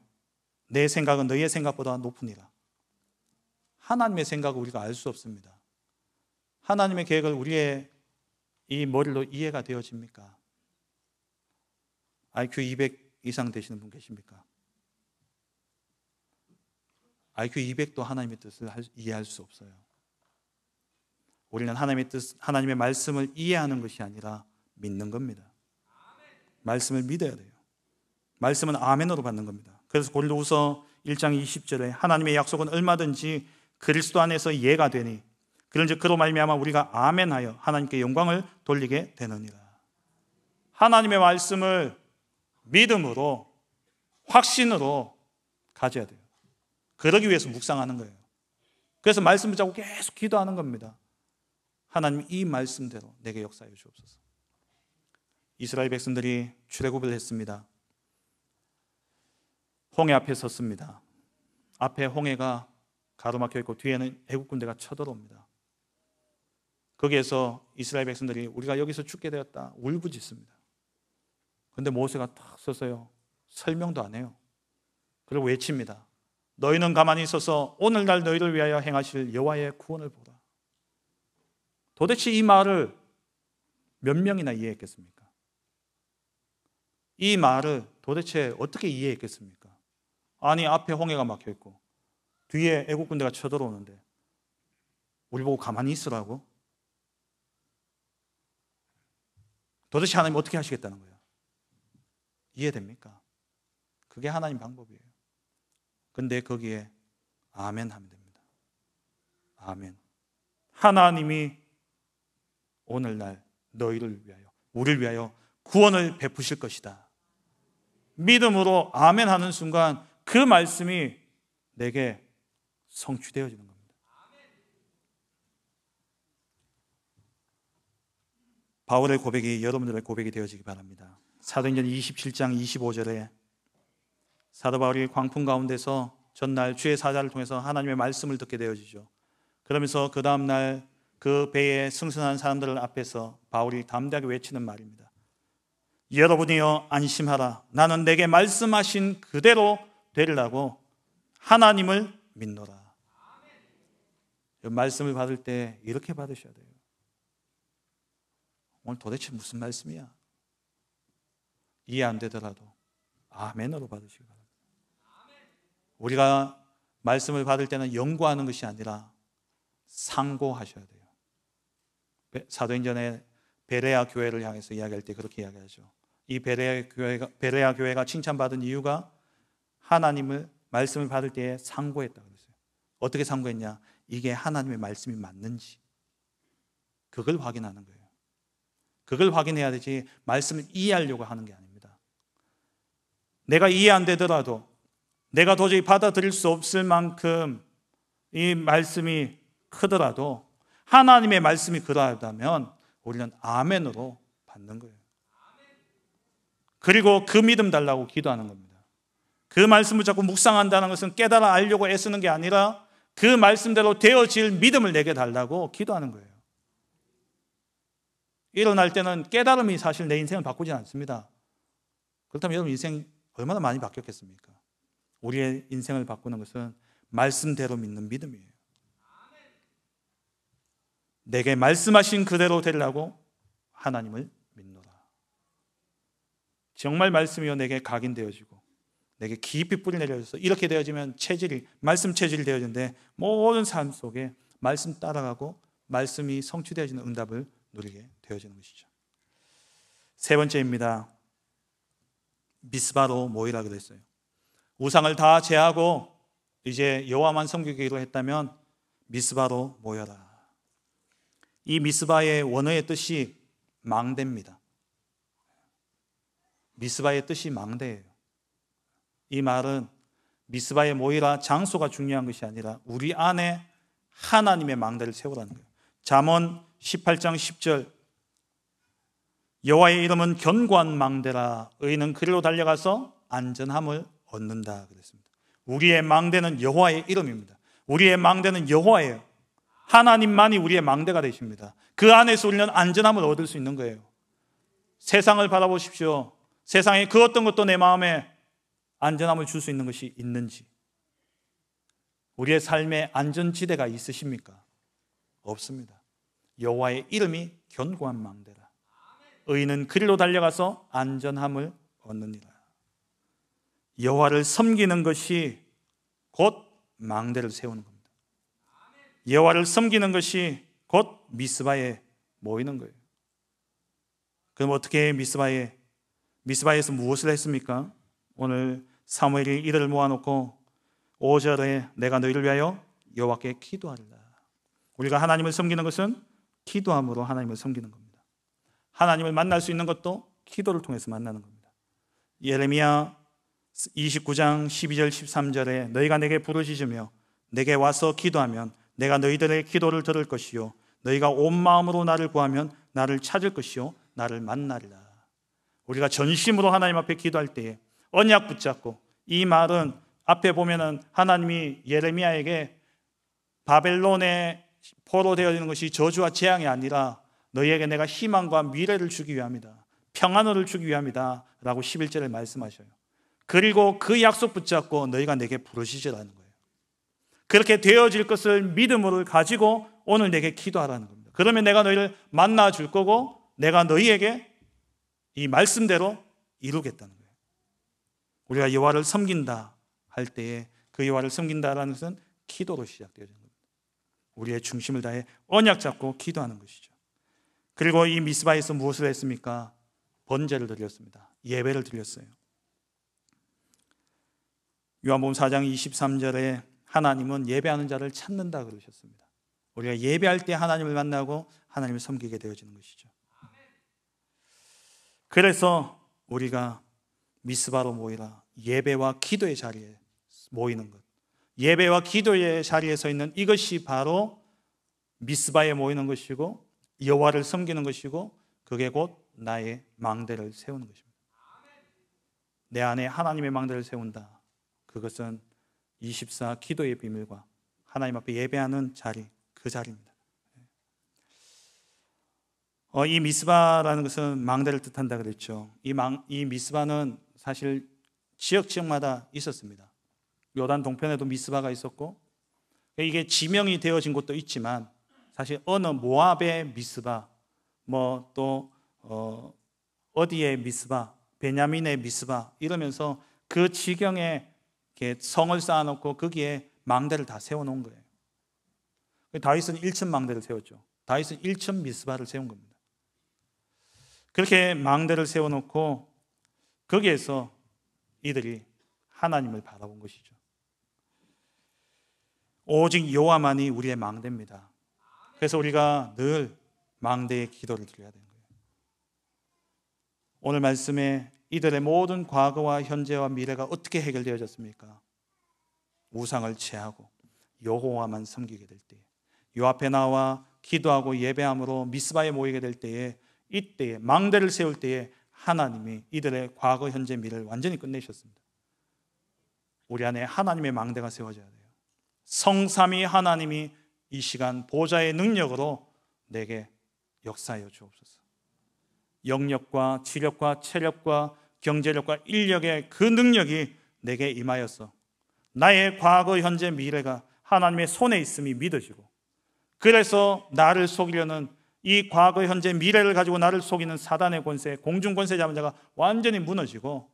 내 생각은 너희의 생각보다 높으니라. 하나님의 생각을 우리가 알 수 없습니다. 하나님의 계획을 우리의 이 머리로 이해가 되어집니까? IQ 200 이상 되시는 분 계십니까? IQ 200도 하나님의 뜻을 이해할 수 없어요. 우리는 하나님의 뜻, 하나님의 말씀을 이해하는 것이 아니라 믿는 겁니다. 말씀을 믿어야 돼요. 말씀은 아멘으로 받는 겁니다. 그래서 고린도후서 1장 20절에 하나님의 약속은 얼마든지 그리스도 안에서 예가 되니 그런즉 그로 말미암아 우리가 아멘하여 하나님께 영광을 돌리게 되느니라. 하나님의 말씀을 믿음으로 확신으로 가져야 돼요. 그러기 위해서 묵상하는 거예요. 그래서 말씀 붙잡고 계속 기도하는 겁니다. 하나님 이 말씀대로 내게 역사해 주옵소서. 이스라엘 백성들이 출애굽을 했습니다. 홍해 앞에 섰습니다. 앞에 홍해가 가로막혀 있고 뒤에는 애국 군대가 쳐들어옵니다. 거기에서 이스라엘 백성들이 우리가 여기서 죽게 되었다 울부짖습니다. 근데 모세가 탁 서서요 설명도 안 해요. 그리고 외칩니다. 너희는 가만히 있어서 오늘날 너희를 위하여 행하실 여호와의 구원을 보라. 도대체 이 말을 몇 명이나 이해했겠습니까? 이 말을 도대체 어떻게 이해했겠습니까? 아니 앞에 홍해가 막혀 있고 뒤에 애국 군대가 쳐들어오는데 우리 보고 가만히 있으라고? 도대체 하나님 어떻게 하시겠다는 거예요? 이해됩니까? 그게 하나님 방법이에요. 근데 거기에 아멘 하면 됩니다. 아멘. 하나님이 오늘날 너희를 위하여, 우리를 위하여 구원을 베푸실 것이다. 믿음으로 아멘 하는 순간 그 말씀이 내게 성취되어지는 겁니다. 바울의 고백이 여러분들의 고백이 되어지기 바랍니다. 사도행전 27장 25절에 사도 바울이 광풍 가운데서 전날 주의 사자를 통해서 하나님의 말씀을 듣게 되어지죠. 그러면서 그 다음 날 그 배에 승선한 사람들 앞에서 바울이 담대하게 외치는 말입니다. 여러분이여 안심하라. 나는 내게 말씀하신 그대로 되리라고 하나님을 믿노라. 말씀을 받을 때 이렇게 받으셔야 돼요. 오늘 도대체 무슨 말씀이야? 이해 안 되더라도 아멘으로 받으시기 바랍니다. 우리가 말씀을 받을 때는 연구하는 것이 아니라 상고하셔야 돼요. 사도행전에 베레아 교회를 향해서 이야기할 때 그렇게 이야기하죠. 이 베레아 교회가, 베레아 교회가 칭찬받은 이유가 하나님을 말씀을 받을 때에 상고했다 그랬어요. 어떻게 상고했냐? 이게 하나님의 말씀이 맞는지 그걸 확인하는 거예요. 그걸 확인해야 되지 말씀을 이해하려고 하는 게 아닙니다. 내가 이해 안 되더라도 내가 도저히 받아들일 수 없을 만큼 이 말씀이 크더라도 하나님의 말씀이 그러하다면 우리는 아멘으로 받는 거예요. 그리고 그 믿음 달라고 기도하는 겁니다. 그 말씀을 자꾸 묵상한다는 것은 깨달아 알려고 애쓰는 게 아니라 그 말씀대로 되어질 믿음을 내게 달라고 기도하는 거예요. 일어날 때는 깨달음이 사실 내 인생을 바꾸지 않습니다. 그렇다면 여러분 인생 얼마나 많이 바뀌었겠습니까? 우리의 인생을 바꾸는 것은 말씀대로 믿는 믿음이에요. 내게 말씀하신 그대로 되려고 하나님을 믿노라. 정말 말씀이요 내게 각인되어지고 내게 깊이 뿌리 내려져서 이렇게 되어지면 체질이 말씀 체질이 되어지는데 모든 삶 속에 말씀 따라가고 말씀이 성취되어지는 응답을 누리게 되어지는 것이죠. 세 번째입니다. 미스바로 모이라고 했어요. 우상을 다 제하고 이제 여호와만 섬기기로 했다면 미스바로 모여라. 이 미스바의 원어의 뜻이 망대입니다. 미스바의 뜻이 망대예요. 이 말은 미스바의 모이라 장소가 중요한 것이 아니라 우리 안에 하나님의 망대를 세우라는 거예요. 잠언 18장 10절 여호와의 이름은 견고한 망대라 의인은 그리로 달려가서 안전함을 얻는다 그랬습니다. 우리의 망대는 여호와의 이름입니다. 우리의 망대는 여호와예요. 하나님만이 우리의 망대가 되십니다. 그 안에서 우리는 안전함을 얻을 수 있는 거예요. 세상을 바라보십시오. 세상에 그 어떤 것도 내 마음에 안전함을 줄 수 있는 것이 있는지, 우리의 삶에 안전지대가 있으십니까? 없습니다. 여호와의 이름이 견고한 망대라. 의인은 그리로 달려가서 안전함을 얻느니라. 여호와를 섬기는 것이 곧 망대를 세우는 겁니다. 여호와를 섬기는 것이 곧 미스바에 모이는 거예요. 그럼 어떻게 미스바에 미스바에서 무엇을 했습니까? 오늘 사무엘이 이을 모아놓고 5절에 내가 너희를 위하여 여호와께 기도하리라. 우리가 하나님을 섬기는 것은 기도함으로 하나님을 섬기는 겁니다. 하나님을 만날 수 있는 것도 기도를 통해서 만나는 겁니다. 예레미야 29장 12절 13절에 너희가 내게 부르짖으며 내게 와서 기도하면 내가 너희들의 기도를 들을 것이요 너희가 온 마음으로 나를 구하면 나를 찾을 것이요 나를 만나리라. 우리가 전심으로 하나님 앞에 기도할 때에 언약 붙잡고 이 말은 앞에 보면은 하나님이 예레미야에게 바벨론에 포로되어 있는 것이 저주와 재앙이 아니라 너희에게 내가 희망과 미래를 주기 위함이다. 평안을 주기 위함이다. 라고 11절에 말씀하셔요. 그리고 그 약속 붙잡고 너희가 내게 부르시지라는 거예요. 그렇게 되어질 것을 믿음으로 가지고 오늘 내게 기도하라는 겁니다. 그러면 내가 너희를 만나 줄 거고 내가 너희에게 이 말씀대로 이루겠다는 거예요. 우리가 여호와를 섬긴다 할 때에 그 여호와를 섬긴다라는 것은 기도로 시작되어지는 겁니다. 우리의 중심을 다해 언약 잡고 기도하는 것이죠. 그리고 이 미스바에서 무엇을 했습니까? 번제를 드렸습니다. 예배를 드렸어요. 요한복음 4장 23절에 하나님은 예배하는 자를 찾는다 그러셨습니다. 우리가 예배할 때 하나님을 만나고 하나님을 섬기게 되어지는 것이죠. 그래서 우리가 미스바로 모이라. 예배와 기도의 자리에 모이는 것. 예배와 기도의 자리에 서 있는 이것이 바로 미스바에 모이는 것이고 여와를 섬기는 것이고 그게 곧 나의 망대를 세우는 것입니다. 내 안에 하나님의 망대를 세운다. 그것은 24 기도의 비밀과 하나님 앞에 예배하는 자리, 그 자리입니다. 어, 이 미스바라는 것은 망대를 뜻한다 그랬죠. 이, 망, 이 미스바는 사실 지역 지역마다 있었습니다. 요단 동편에도 미스바가 있었고 이게 지명이 되어진 곳도 있지만 사실 어느 모압의 미스바 뭐 또 어, 어디의 미스바 베냐민의 미스바 이러면서 그 지경에 성을 쌓아놓고 거기에 망대를 다 세워놓은 거예요. 다윗은 1층 망대를 세웠죠. 다윗은 1층 미스바를 세운 겁니다. 그렇게 망대를 세워놓고 거기에서 이들이 하나님을 바라본 것이죠. 오직 여호와만이 우리의 망대입니다. 그래서 우리가 늘 망대의 기도를 드려야 되는 거예요. 오늘 말씀에 이들의 모든 과거와 현재와 미래가 어떻게 해결되어졌습니까? 우상을 제하고 여호와만 섬기게 될 때, 요 앞에 나와 기도하고 예배함으로 미스바에 모이게 될 때에 이때에 망대를 세울 때에 하나님이 이들의 과거, 현재, 미래를 완전히 끝내셨습니다. 우리 안에 하나님의 망대가 세워져야 돼요. 성삼위 하나님이 이 시간 보좌의 능력으로 내게 역사하여 주옵소서. 영력과 지력과 체력과 경제력과 인력의 그 능력이 내게 임하여서 나의 과거, 현재, 미래가 하나님의 손에 있음이 믿어지고 그래서 나를 속이려는 이 과거, 현재, 미래를 가지고 나를 속이는 사단의 권세, 공중 권세 잡은 자가 완전히 무너지고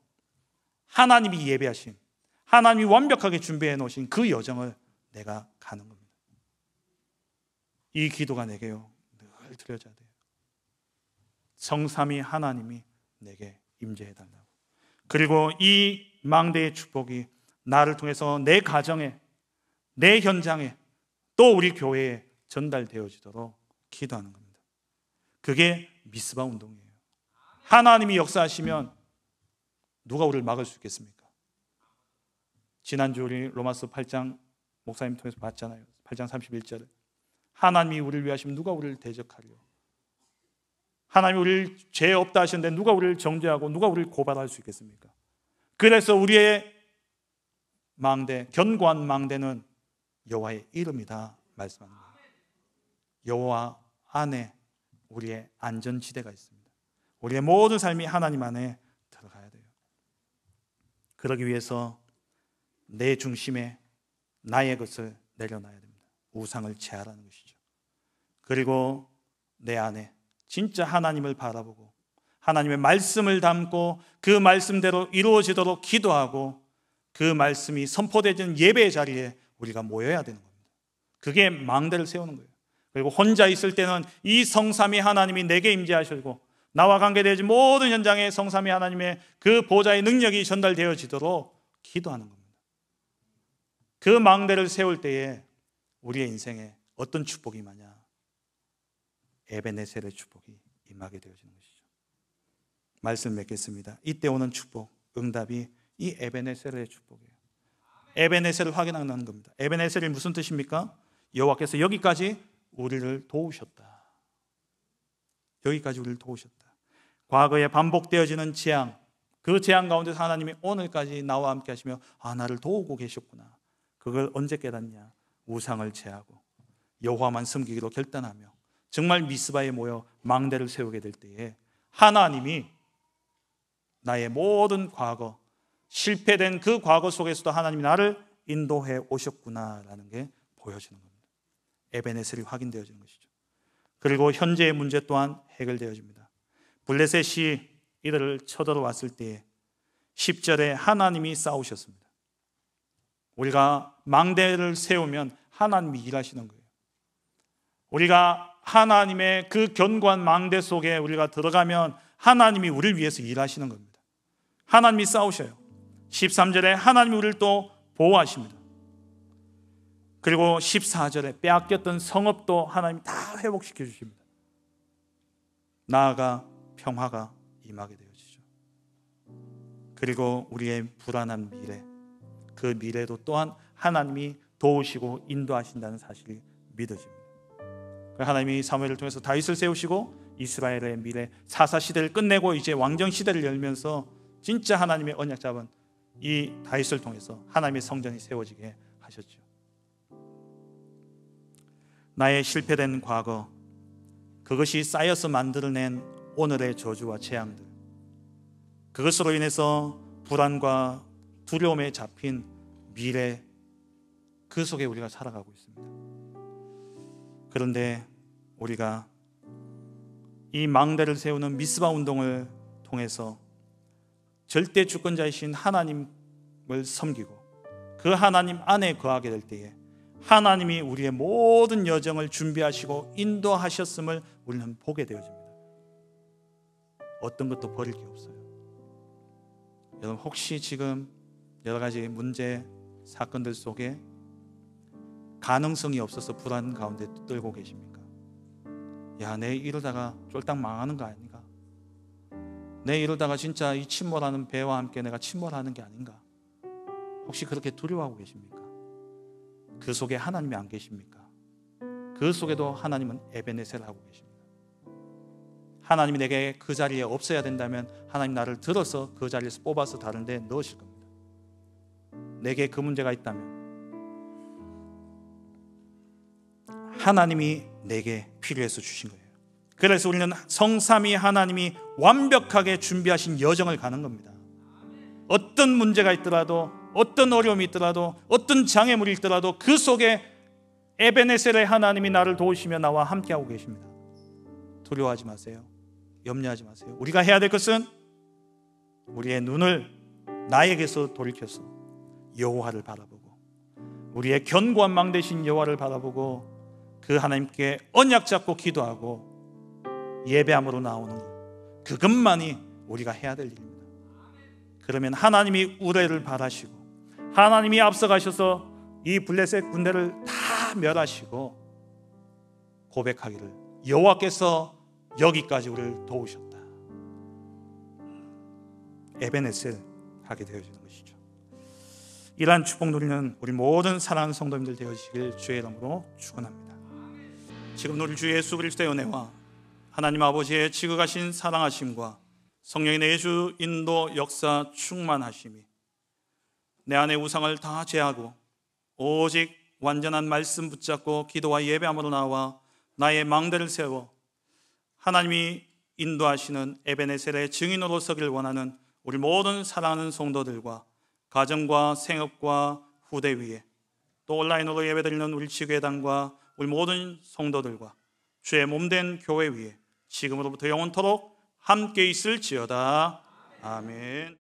하나님이 예배하신, 하나님이 완벽하게 준비해 놓으신 그 여정을 내가 가는 겁니다. 이 기도가 내게요. 늘 드려져야 돼요. 성삼이 하나님이 내게 임재해 달라고. 그리고 이 망대의 축복이 나를 통해서 내 가정에, 내 현장에, 또 우리 교회에 전달되어지도록 기도하는 겁니다. 그게 미스바 운동이에요. 하나님이 역사하시면 누가 우리를 막을 수 있겠습니까? 지난주 우리 로마서 8장 목사님 통해서 봤잖아요. 8장 31절을. 하나님이 우리를 위하시면 누가 우리를 대적하려? 하나님이 우리를 죄 없다 하시는데 누가 우리를 정죄하고 누가 우리를 고발할 수 있겠습니까? 그래서 우리의 망대, 견고한 망대는 여호와의 이름이다 말씀합니다. 여호와 안에 우리의 안전지대가 있습니다. 우리의 모든 삶이 하나님 안에 들어가야 돼요. 그러기 위해서 내 중심에 나의 것을 내려놔야 됩니다. 우상을 제하라는 것이죠. 그리고 내 안에 진짜 하나님을 바라보고 하나님의 말씀을 담고 그 말씀대로 이루어지도록 기도하고 그 말씀이 선포되는 예배의 자리에 우리가 모여야 되는 겁니다. 그게 망대를 세우는 거예요. 그리고 혼자 있을 때는 이 성삼위 하나님이 내게 임재하시고 나와 관계되지 모든 현장에 성삼위 하나님의 그 보좌의 능력이 전달되어지도록 기도하는 겁니다. 그 망대를 세울 때에 우리의 인생에 어떤 축복이 임냐 에베네셀의 축복이 임하게 되어지는 것이죠. 말씀 맺겠습니다. 이때 오는 축복, 응답이 이 에베네셀의 축복이에요. 에베네셀을 확인한는 겁니다. 에베네셀이 무슨 뜻입니까? 여호와께서 여기까지 우리를 도우셨다. 여기까지 우리를 도우셨다. 과거에 반복되어지는 재앙, 그 재앙 가운데서 하나님이 오늘까지 나와 함께 하시며 아 나를 도우고 계셨구나. 그걸 언제 깨닫냐? 우상을 제하고 여호와만 섬기기로 결단하며 정말 미스바에 모여 망대를 세우게 될 때에 하나님이 나의 모든 과거 실패된 그 과거 속에서도 하나님이 나를 인도해 오셨구나라는 게 보여지는 겁니다. 에베네셀이 확인되어지는 것이죠. 그리고 현재의 문제 또한 해결되어집니다. 블레셋이 이들을 쳐들어왔을 때에 10절에 하나님이 싸우셨습니다. 우리가 망대를 세우면 하나님이 일하시는 거예요. 우리가 하나님의 그 견고한 망대 속에 우리가 들어가면 하나님이 우리를 위해서 일하시는 겁니다. 하나님이 싸우셔요. 13절에 하나님이 우리를 또 보호하십니다. 그리고 14절에 빼앗겼던 성업도 하나님 다 회복시켜 주십니다. 나아가 평화가 임하게 되어지죠. 그리고 우리의 불안한 미래, 그 미래도 또한 하나님이 도우시고 인도하신다는 사실이 믿어집니다. 그러니까 하나님이 사무엘을 통해서 다윗을 세우시고 이스라엘의 미래 사사 시대를 끝내고 이제 왕정 시대를 열면서 진짜 하나님의 언약 잡은 이 다윗을 통해서 하나님의 성전이 세워지게 하셨죠. 나의 실패된 과거, 그것이 쌓여서 만들어낸 오늘의 저주와 재앙들, 그것으로 인해서 불안과 두려움에 잡힌 미래, 그 속에 우리가 살아가고 있습니다. 그런데 우리가 이 망대를 세우는 미스바 운동을 통해서 절대 주권자이신 하나님을 섬기고 그 하나님 안에 거하게 될 때에 하나님이 우리의 모든 여정을 준비하시고 인도하셨음을 우리는 보게 되어집니다. 어떤 것도 버릴 게 없어요. 여러분 혹시 지금 여러 가지 문제 사건들 속에 가능성이 없어서 불안 가운데 떨고 계십니까? 야, 내 이러다가 쫄딱 망하는 거 아닌가? 내 이러다가 진짜 이 침몰하는 배와 함께 내가 침몰하는 게 아닌가? 혹시 그렇게 두려워하고 계십니까? 그 속에 하나님이 안 계십니까? 그 속에도 하나님은 에베네셀 하고 계십니다. 하나님이 내게 그 자리에 없어야 된다면 하나님 나를 들어서 그 자리에서 뽑아서 다른 데 넣으실 겁니다. 내게 그 문제가 있다면 하나님이 내게 필요해서 주신 거예요. 그래서 우리는 성삼위 하나님이 완벽하게 준비하신 여정을 가는 겁니다. 어떤 문제가 있더라도 어떤 어려움이 있더라도 어떤 장애물이 있더라도 그 속에 에베네셀의 하나님이 나를 도우시며 나와 함께하고 계십니다. 두려워하지 마세요. 염려하지 마세요. 우리가 해야 될 것은 우리의 눈을 나에게서 돌이켜서 여호와를 바라보고 우리의 견고한 망 대신 여호와를 바라보고 그 하나님께 언약 잡고 기도하고 예배함으로 나오는 그것만이 우리가 해야 될 일입니다. 그러면 하나님이 우레를 바라시고 하나님이 앞서가셔서 이 블레셋 군대를 다 멸하시고 고백하기를 여호와께서 여기까지 우리를 도우셨다. 에베네셀 하게 되어지는 것이죠. 이러한 축복 누리는 우리 모든 사랑하는 성도님들 되어지길 주의 이름으로 축원합니다. 지금 우리 주 예수 그리스도의 은혜와 하나님 아버지의 지극하신 사랑하심과 성령의 내주 인도 역사 충만하심이 내 안의 우상을 다 제하고 오직 완전한 말씀 붙잡고 기도와 예배함으로 나와 나의 망대를 세워 하나님이 인도하시는 에베네셀의 증인으로 서길 원하는 우리 모든 사랑하는 성도들과 가정과 생업과 후대 위에 또 온라인으로 예배드리는 우리 지교회당과 우리 모든 성도들과 주의 몸된 교회 위에 지금으로부터 영원토록 함께 있을지어다. 아멘.